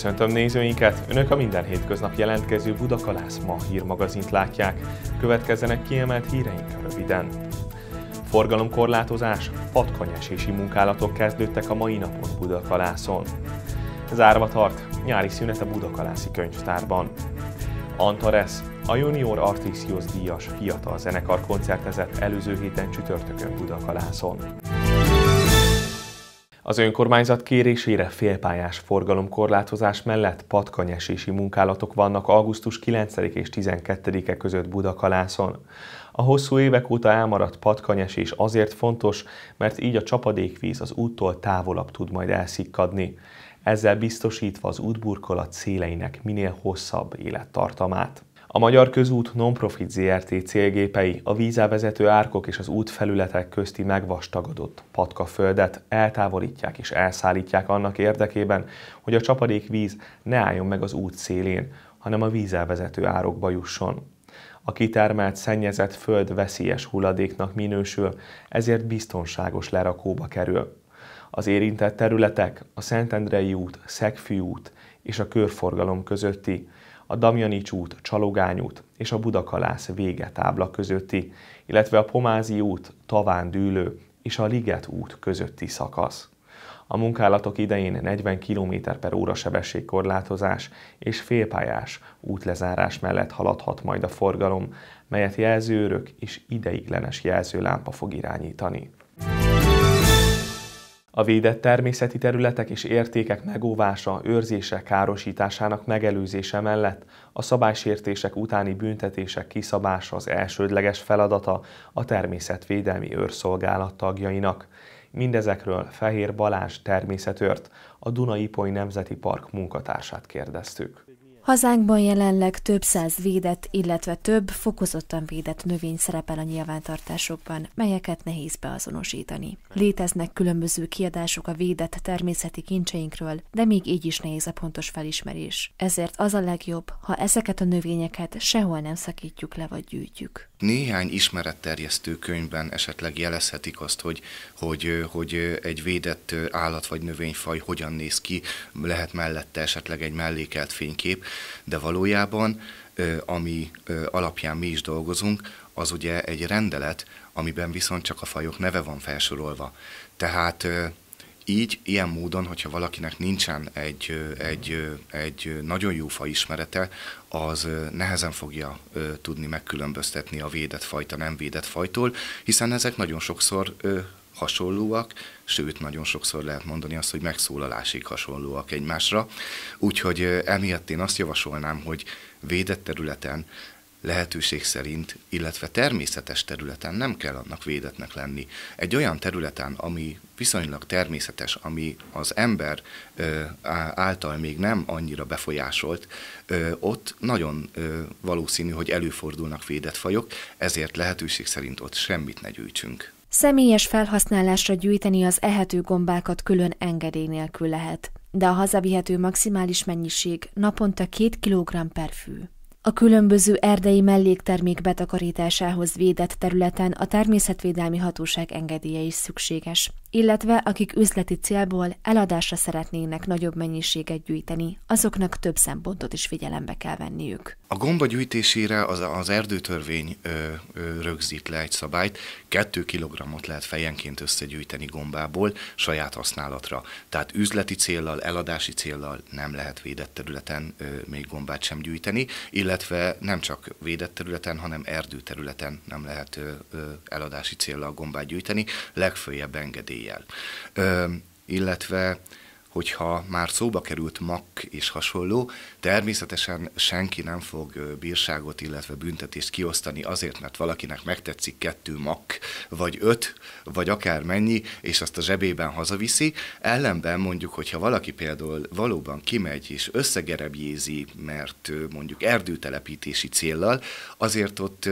Köszöntöm nézőinket! Önök a minden hétköznap jelentkező Budakalász Ma hírmagazint látják. Következzenek kiemelt híreink röviden. Forgalomkorlátozás, patkanyesési munkálatok kezdődtek a mai napon Budakalászon. Zárva tart, nyári szünet a Budakalászi könyvtárban. Antares, a Junior Artisios díjas fiatal zenekar koncertezett előző héten csütörtökön Budakalászon. Az önkormányzat kérésére félpályás forgalomkorlátozás mellett patkanyesési munkálatok vannak augusztus 9 és 12-e között Budakalászon. A hosszú évek óta elmaradt patkanyesés azért fontos, mert így a csapadékvíz az úttól távolabb tud majd elszikkadni, ezzel biztosítva az útburkolat széleinek minél hosszabb élettartamát. A Magyar Közút Nonprofit ZRT célgépei a vízávezető árkok és az útfelületek közti megvastagodott patkaföldet eltávolítják és elszállítják annak érdekében, hogy a csapadékvíz ne álljon meg az út szélén, hanem a vízávezető árokba jusson. A kitermelt szennyezett föld veszélyes hulladéknak minősül, ezért biztonságos lerakóba kerül. Az érintett területek a Szentendrei út, Szegfű út és a körforgalom közötti a Damjanics út, Csalogány út és a Budakalász végetábla közötti, illetve a Pomázi út, dűlő és a Liget út közötti szakasz. A munkálatok idején 40 km per óra sebességkorlátozás és félpályás útlezárás mellett haladhat majd a forgalom, melyet jelzőrök és ideiglenes jelzőlámpa fog irányítani. A védett természeti területek és értékek megóvása, őrzése, károsításának megelőzése mellett a szabálysértések utáni büntetések kiszabása az elsődleges feladata a természetvédelmi őrszolgálat tagjainak. Mindezekről Fehér Balázs természetőrt, a Dunai Ipoly Nemzeti Park munkatársát kérdeztük. Hazánkban jelenleg több száz védett, illetve több fokozottan védett növény szerepel a nyilvántartásokban, melyeket nehéz beazonosítani. Léteznek különböző kiadások a védett természeti kincseinkről, de még így is nehéz a pontos felismerés. Ezért az a legjobb, ha ezeket a növényeket sehol nem szakítjuk le vagy gyűjtjük. Néhány ismeretterjesztő könyvben esetleg jelezhetik azt, hogy, hogy, hogy egy védett állat vagy növényfaj hogyan néz ki, lehet mellette esetleg egy mellékelt fénykép, de valójában ami alapján mi is dolgozunk, az ugye egy rendelet, amiben viszont csak a fajok neve van felsorolva. Tehát így, ilyen módon, hogyha valakinek nincsen egy, egy, egy nagyon jó fa ismerete, az nehezen fogja tudni megkülönböztetni a védett fajta nem védett fajtól, hiszen ezek nagyon sokszor hasonlóak, sőt, nagyon sokszor lehet mondani azt, hogy megszólalásig hasonlóak egymásra. Úgyhogy emiatt én azt javasolnám, hogy védett területen lehetőség szerint, illetve természetes területen nem kell annak védetnek lenni. Egy olyan területen, ami viszonylag természetes, ami az ember ö, által még nem annyira befolyásolt, ö, ott nagyon ö, valószínű, hogy előfordulnak védett fajok, ezért lehetőség szerint ott semmit ne gyűjtsünk. Személyes felhasználásra gyűjteni az ehető gombákat külön engedély nélkül lehet, de a hazavihető maximális mennyiség naponta 2 kg per fű. A különböző erdei melléktermék betakarításához védett területen a természetvédelmi hatóság engedélye is szükséges, illetve akik üzleti célból eladásra szeretnének nagyobb mennyiséget gyűjteni, azoknak több szempontot is figyelembe kell venniük. A gomba gyűjtésére az, az erdőtörvény ö, ö, rögzít le egy szabályt, 2 kg lehet fejenként összegyűjteni gombából saját használatra. Tehát üzleti céllal, eladási céllal nem lehet védett területen ö, még gombát sem gyűjteni, illetve nem csak védett területen, hanem erdőterületen nem lehet ö, ö, eladási céllal gombát gyűjteni, legfőjebb engedély éjjel. Ö, illetve hogyha már szóba került mak és hasonló, természetesen senki nem fog bírságot, illetve büntetést kiosztani azért, mert valakinek megtetszik kettő mak, vagy öt, vagy akár mennyi, és azt a zsebében hazaviszi. Ellenben mondjuk, hogyha valaki például valóban kimegy és összegerebjézi, mert mondjuk erdőtelepítési céllal, azért ott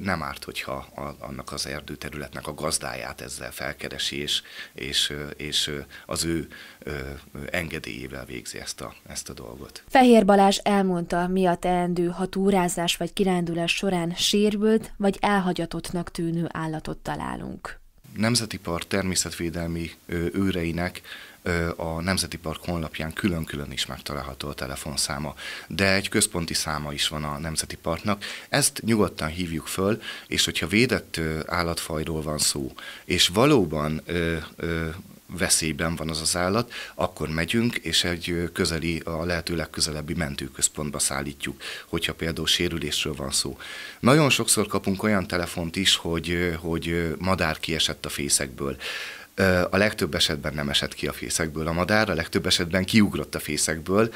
nem árt, hogyha annak az erdőterületnek a gazdáját ezzel felkeresi, és, és, és az ő engedélyével végzi ezt a, ezt a dolgot. Fehér Balázs elmondta, mi a teendő, ha túrázás vagy kirándulás során sérült vagy elhagyatottnak tűnő állatot találunk. Nemzeti Park természetvédelmi őreinek a Nemzeti Park honlapján külön-külön is megtalálható a telefonszáma, de egy központi száma is van a Nemzeti Parknak. Ezt nyugodtan hívjuk föl, és hogyha védett állatfajról van szó, és valóban ö, ö, veszélyben van az az állat, akkor megyünk, és egy közeli, a lehető legközelebbi mentőközpontba szállítjuk, hogyha például sérülésről van szó. Nagyon sokszor kapunk olyan telefont is, hogy, hogy madár kiesett a fészekből a legtöbb esetben nem esett ki a fészekből a madár, a legtöbb esetben kiugrott a fészekből,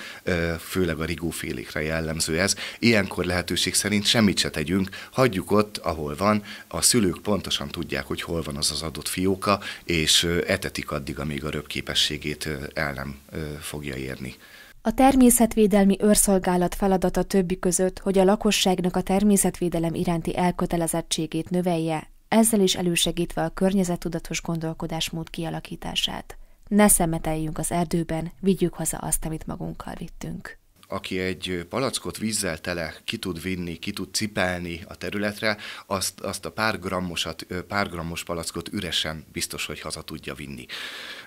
főleg a rigófélékre jellemző ez. Ilyenkor lehetőség szerint semmit se tegyünk, hagyjuk ott, ahol van, a szülők pontosan tudják, hogy hol van az az adott fióka, és etetik addig, amíg a röpképességét el nem fogja érni. A természetvédelmi őrszolgálat feladata többi között, hogy a lakosságnak a természetvédelem iránti elkötelezettségét növelje, ezzel is elősegítve a környezettudatos gondolkodásmód kialakítását. Ne szemeteljünk az erdőben, vigyük haza azt, amit magunkkal vittünk aki egy palackot vízzel tele ki tud vinni, ki tud cipelni a területre, azt, azt a pár grammosat, pár grammos palackot üresen biztos, hogy haza tudja vinni.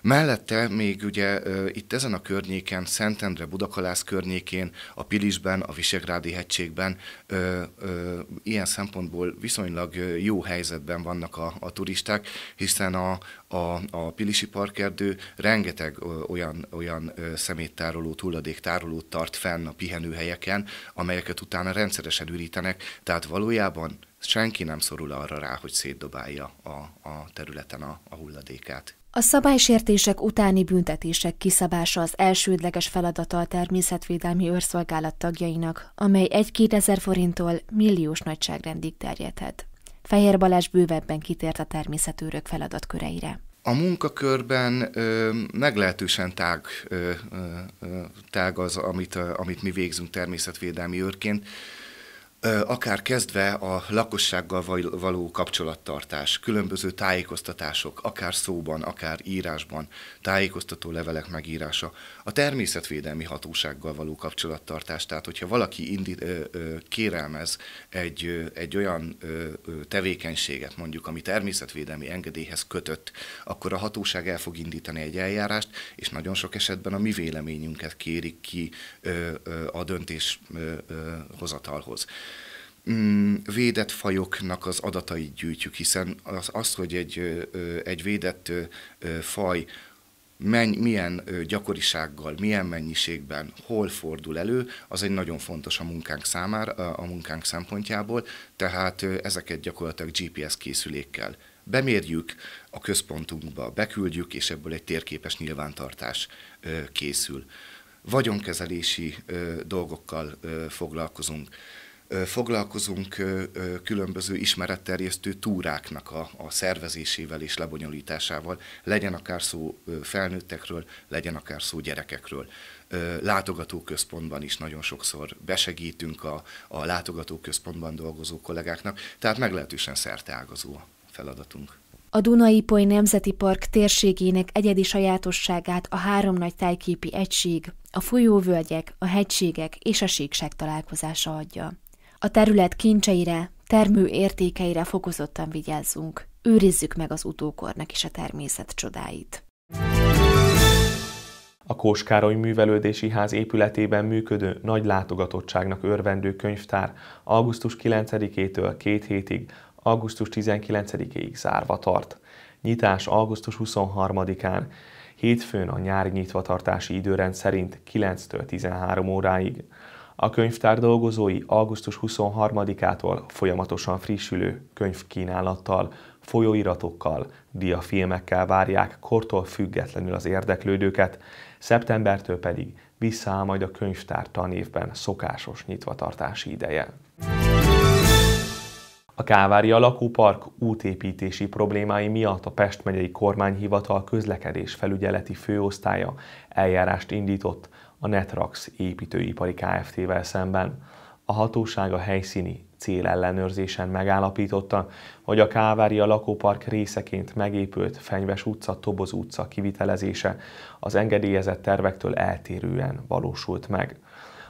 Mellette még ugye itt ezen a környéken, Szentendre, Budakalász környékén, a Pilisben, a Visegrádi hegységben ö, ö, ilyen szempontból viszonylag jó helyzetben vannak a, a turisták, hiszen a, a, a Pilisi Parkerdő rengeteg olyan, olyan szeméttároló, hulladéktárolót tart fenn a pihenőhelyeken, amelyeket utána rendszeresen ürítenek, tehát valójában senki nem szorul arra rá, hogy szétdobálja a, a területen a, a hulladékát. A szabálysértések utáni büntetések kiszabása az elsődleges feladata a természetvédelmi őrszolgálat tagjainak, amely egy 2000 forinttól milliós nagyságrendig terjedhet. Fehér Balázs bővebben kitért a természetőrök feladatköreire. A munkakörben ö, meglehetősen tág, ö, ö, tág az, amit, amit mi végzünk természetvédelmi őrként akár kezdve a lakossággal való kapcsolattartás, különböző tájékoztatások, akár szóban, akár írásban, tájékoztató levelek megírása, a természetvédelmi hatósággal való kapcsolattartás, tehát hogyha valaki indít, ö, ö, kérelmez egy, egy olyan ö, tevékenységet, mondjuk, ami természetvédelmi engedélyhez kötött, akkor a hatóság el fog indítani egy eljárást, és nagyon sok esetben a mi véleményünket kérik ki a döntéshozatalhoz. Mm, védett fajoknak az adatait gyűjtjük, hiszen az, az hogy egy, egy védett faj menny, milyen gyakorisággal, milyen mennyiségben, hol fordul elő, az egy nagyon fontos a munkánk számára, a munkánk szempontjából, tehát ezeket gyakorlatilag GPS készülékkel bemérjük, a központunkba beküldjük, és ebből egy térképes nyilvántartás készül. Vagyonkezelési dolgokkal foglalkozunk foglalkozunk különböző ismeretterjesztő túráknak a, a szervezésével és lebonyolításával, legyen akár szó felnőttekről, legyen akár szó gyerekekről. Látogatóközpontban is nagyon sokszor besegítünk a, a látogatóközpontban dolgozó kollégáknak, tehát meglehetősen szerteágazó a feladatunk. A Dunai-Poly Nemzeti Park térségének egyedi sajátosságát a három nagy tájképi egység, a folyóvölgyek, a hegységek és a síkság találkozása adja. A terület kincseire, termő értékeire fokozottan vigyázzunk, őrizzük meg az utókornak is a természet csodáit. A Kóskároly Művelődési Ház épületében működő nagy látogatottságnak örvendő könyvtár augusztus 9-től két hétig, augusztus 19-ig zárva tart. Nyitás augusztus 23-án, hétfőn a nyári nyitvatartási időrend szerint 9-től 13 óráig. A könyvtár dolgozói augusztus 23-ától folyamatosan frissülő könyvkínálattal, folyóiratokkal, diafilmekkel várják kortól függetlenül az érdeklődőket, szeptembertől pedig visszaáll majd a könyvtár tanévben szokásos nyitvatartási ideje. A Kávári lakópark útépítési problémái miatt a Pest megyei kormányhivatal közlekedés felügyeleti főosztálya eljárást indított a Netrax építőipari Kft-vel szemben. A hatóság a helyszíni célellenőrzésen megállapította, hogy a Kávária lakópark részeként megépült Fenyves utca, Toboz utca kivitelezése az engedélyezett tervektől eltérően valósult meg.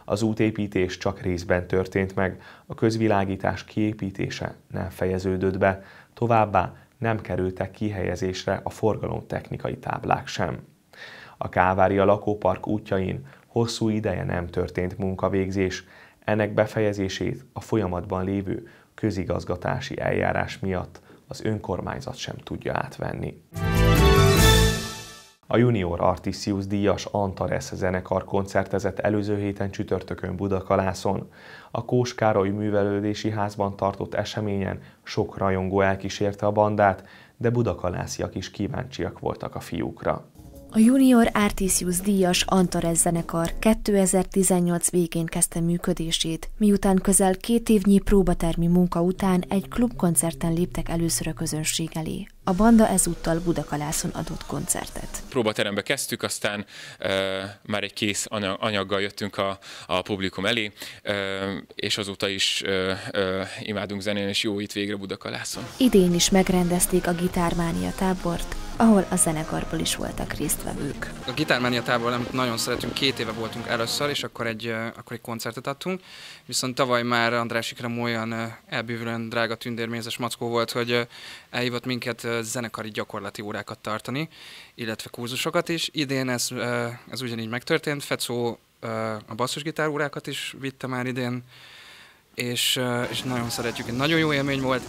Az útépítés csak részben történt meg, a közvilágítás kiépítése nem fejeződött be, továbbá nem kerültek kihelyezésre a forgalomtechnikai táblák sem. A Kávária lakópark útjain hosszú ideje nem történt munkavégzés, ennek befejezését a folyamatban lévő közigazgatási eljárás miatt az önkormányzat sem tudja átvenni. A Junior Artisius díjas Antares zenekar koncertezett előző héten csütörtökön Budakalászon. A Kós Károly művelődési házban tartott eseményen sok rajongó elkísérte a bandát, de budakalásziak is kíváncsiak voltak a fiúkra. A Junior Artisius díjas Antares zenekar 2018 végén kezdte működését, miután közel két évnyi próbatermi munka után egy klubkoncerten léptek először a közönség elé. A banda ezúttal Budakalászon adott koncertet. Próbaterembe kezdtük, aztán e, már egy kész anyaggal jöttünk a, a publikum elé, e, és azóta is e, e, imádunk zenén, és jó itt végre Budakalászon. Idén is megrendezték a Gitármánia tábort, ahol a zenekarból is voltak résztvevők. A gitármániatával amit nagyon szeretünk, két éve voltunk először, és akkor egy, akkor egy koncertet adtunk, viszont tavaly már András Ikrem olyan elbűvülően drága tündérmézes mackó volt, hogy elhívott minket zenekari gyakorlati órákat tartani, illetve kurzusokat is. Idén ez, ez ugyanígy megtörtént, Fecó a basszusgitár órákat is vitte már idén, és, és nagyon szeretjük, egy nagyon jó élmény volt,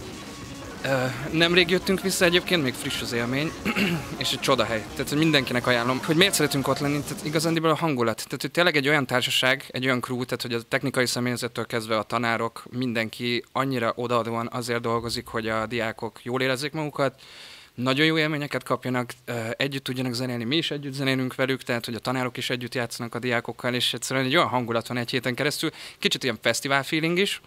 Nemrég jöttünk vissza egyébként, még friss az élmény, és egy csoda hely, Tehát hogy mindenkinek ajánlom, hogy miért szeretünk ott lenni, tehát igazándiból a hangulat. Tehát hogy tényleg egy olyan társaság, egy olyan crew, tehát hogy a technikai személyzettől kezdve a tanárok, mindenki annyira odaadóan azért dolgozik, hogy a diákok jól érezzék magukat, nagyon jó élményeket kapjanak, együtt tudjanak zenélni, mi is együtt zenélünk velük, tehát hogy a tanárok is együtt játszanak a diákokkal, és egyszerűen egy olyan hangulat van egy héten keresztül, kicsit ilyen fesztivál feeling is,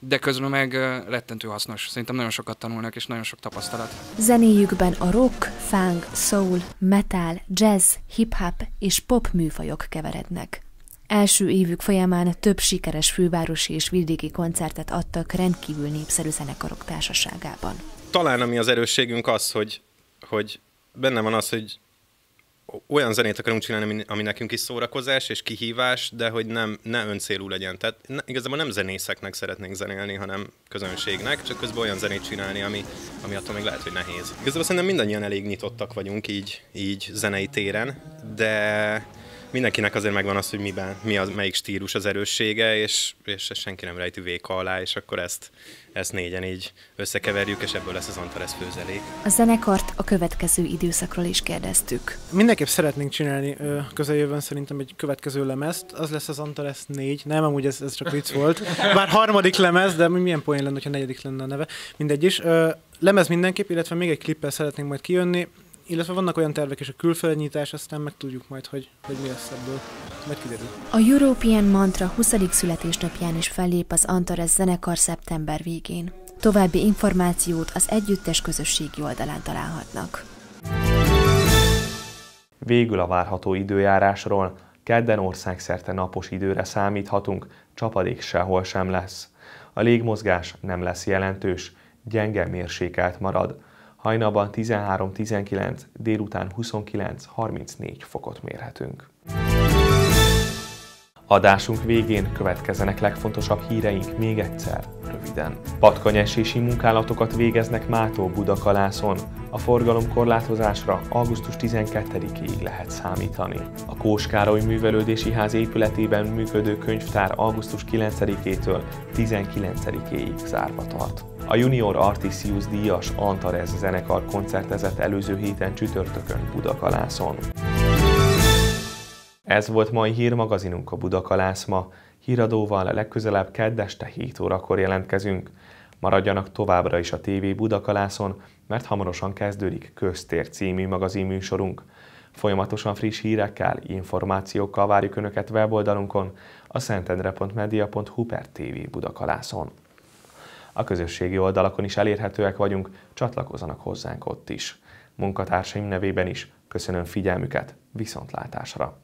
de közben meg rettentő hasznos. Szerintem nagyon sokat tanulnak, és nagyon sok tapasztalat. Zenéjükben a rock, funk, soul, metal, jazz, hip-hop és pop műfajok keverednek. Első évük folyamán több sikeres fővárosi és vidéki koncertet adtak rendkívül népszerű zenekarok társaságában. Talán ami az erősségünk az, hogy, hogy benne van az, hogy olyan zenét akarunk csinálni, ami, ami nekünk is szórakozás és kihívás, de hogy nem, ne öncélú legyen. Tehát ne, igazából nem zenészeknek szeretnénk zenélni, hanem közönségnek, csak közben olyan zenét csinálni, ami, ami attól még lehet, hogy nehéz. Igazából szerintem mindannyian elég nyitottak vagyunk így, így zenei téren, de mindenkinek azért megvan az, hogy miben, mi az, melyik stílus az erőssége, és, és senki nem rejti véka alá, és akkor ezt, ezt négyen így összekeverjük, és ebből lesz az Antares főzelék. A zenekart a következő időszakról is kérdeztük. Mindenképp szeretnénk csinálni közeljövőn szerintem egy következő lemezt, az lesz az Antares 4, nem, amúgy ez, ez csak vicc volt, bár harmadik lemez, de milyen poén lenne, ha negyedik lenne a neve, mindegy is. Lemez mindenképp, illetve még egy klippel szeretnénk majd kijönni, illetve vannak olyan tervek és a külföldnyitás, aztán megtudjuk majd, hogy, hogy mi lesz ebből. megkiderül. A European Mantra 20. születésnapján is fellép az Antares zenekar szeptember végén. További információt az együttes közösségi oldalán találhatnak. Végül a várható időjárásról. Kedden országszerte napos időre számíthatunk, csapadék sehol sem lesz. A légmozgás nem lesz jelentős, gyenge mérsékelt marad hajnalban 13-19, délután 29-34 fokot mérhetünk. Adásunk végén következenek legfontosabb híreink még egyszer, röviden. Patkanyesési munkálatokat végeznek Mátó Budakalászon. A forgalom korlátozásra augusztus 12-ig lehet számítani. A Kóskároly Művelődési Ház épületében működő könyvtár augusztus 9-től 19-ig zárva tart. A Junior Artisius díjas Antares zenekar koncertezett előző héten csütörtökön Budakalászon. Ez volt mai hírmagazinunk a Budakalász ma. Híradóval a legközelebb kedd este 7 órakor jelentkezünk. Maradjanak továbbra is a TV Budakalászon, mert hamarosan kezdődik Köztér című magazinműsorunk. Folyamatosan friss hírekkel, információkkal várjuk Önöket weboldalunkon, a szentendre.media.hu per TV Budakalászon. A közösségi oldalakon is elérhetőek vagyunk, csatlakozzanak hozzánk ott is. Munkatársaim nevében is köszönöm figyelmüket, viszontlátásra!